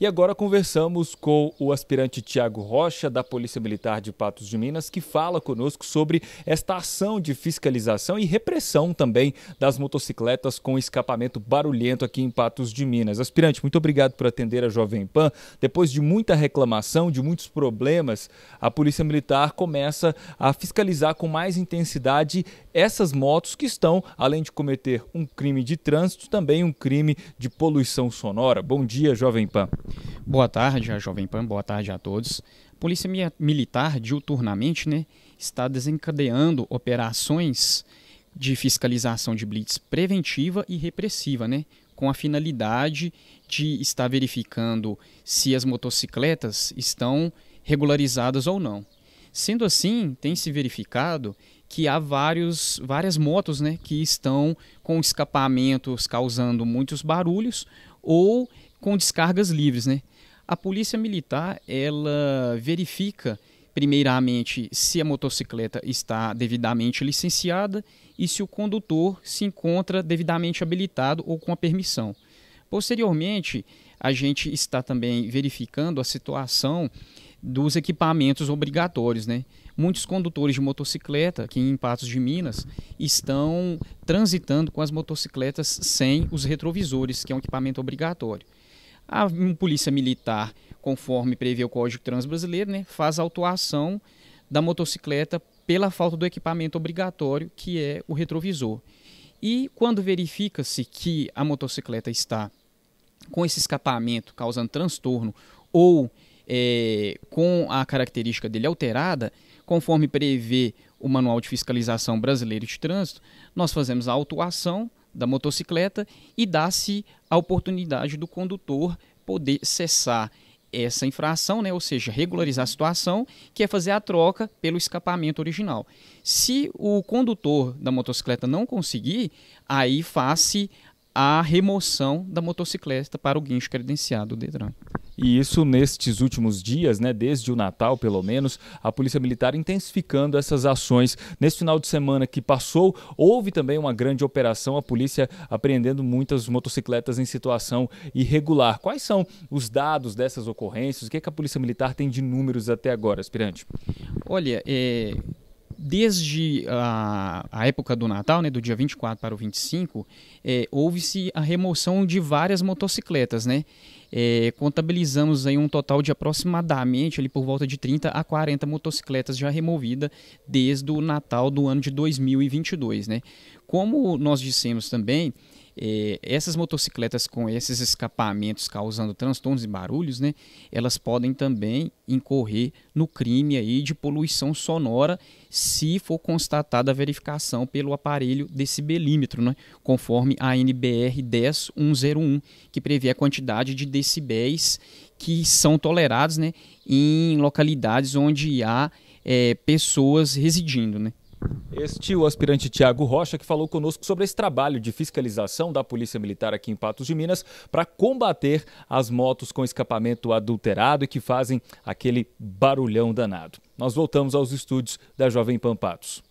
E agora conversamos com o aspirante Tiago Rocha, da Polícia Militar de Patos de Minas, que fala conosco sobre esta ação de fiscalização e repressão também das motocicletas com escapamento barulhento aqui em Patos de Minas. Aspirante, muito obrigado por atender a Jovem Pan. Depois de muita reclamação, de muitos problemas, a Polícia Militar começa a fiscalizar com mais intensidade essas motos que estão, além de cometer um crime de trânsito, também um crime de poluição sonora. Bom dia, Jovem Pan. Boa tarde a Jovem Pan, boa tarde a todos. A Polícia Militar, diuturnamente, né, está desencadeando operações de fiscalização de blitz preventiva e repressiva, né, com a finalidade de estar verificando se as motocicletas estão regularizadas ou não. Sendo assim, tem se verificado que há vários, várias motos né, que estão com escapamentos causando muitos barulhos ou com descargas livres, né? A polícia militar, ela verifica primeiramente se a motocicleta está devidamente licenciada e se o condutor se encontra devidamente habilitado ou com a permissão. Posteriormente, a gente está também verificando a situação dos equipamentos obrigatórios, né? Muitos condutores de motocicleta aqui em Patos de Minas estão transitando com as motocicletas sem os retrovisores, que é um equipamento obrigatório. A polícia militar, conforme prevê o Código brasileiro, né, faz a autuação da motocicleta pela falta do equipamento obrigatório, que é o retrovisor. E quando verifica-se que a motocicleta está com esse escapamento causando transtorno ou é, com a característica dele alterada, conforme prevê o Manual de Fiscalização Brasileiro de Trânsito, nós fazemos a autuação da motocicleta e dá-se a oportunidade do condutor poder cessar essa infração, né, ou seja, regularizar a situação, que é fazer a troca pelo escapamento original. Se o condutor da motocicleta não conseguir, aí faz-se a remoção da motocicleta para o guincho credenciado do Detran. E isso nestes últimos dias, né, desde o Natal pelo menos, a Polícia Militar intensificando essas ações. Neste final de semana que passou, houve também uma grande operação, a polícia apreendendo muitas motocicletas em situação irregular. Quais são os dados dessas ocorrências? O que, é que a Polícia Militar tem de números até agora, aspirante? Olha, é, desde a, a, época do Natal, né, do dia 24 para o 25, é, houve-se a remoção de várias motocicletas, né? É, contabilizamos aí um total de aproximadamente ali por volta de 30 a 40 motocicletas já removidas desde o Natal do ano de 2022, né? Como nós dissemos também, é, essas motocicletas com esses escapamentos causando transtornos e barulhos, né, elas podem também incorrer no crime aí de poluição sonora se for constatada a verificação pelo aparelho decibelímetro, né, conforme a NBR 10101, que prevê a quantidade de decibéis que são tolerados né, em localidades onde há é, pessoas residindo. Né. Este o aspirante Tiago Rocha, que falou conosco sobre esse trabalho de fiscalização da Polícia Militar aqui em Patos de Minas para combater as motos com escapamento adulterado e que fazem aquele barulhão danado. Nós voltamos aos estúdios da Jovem Pan Patos.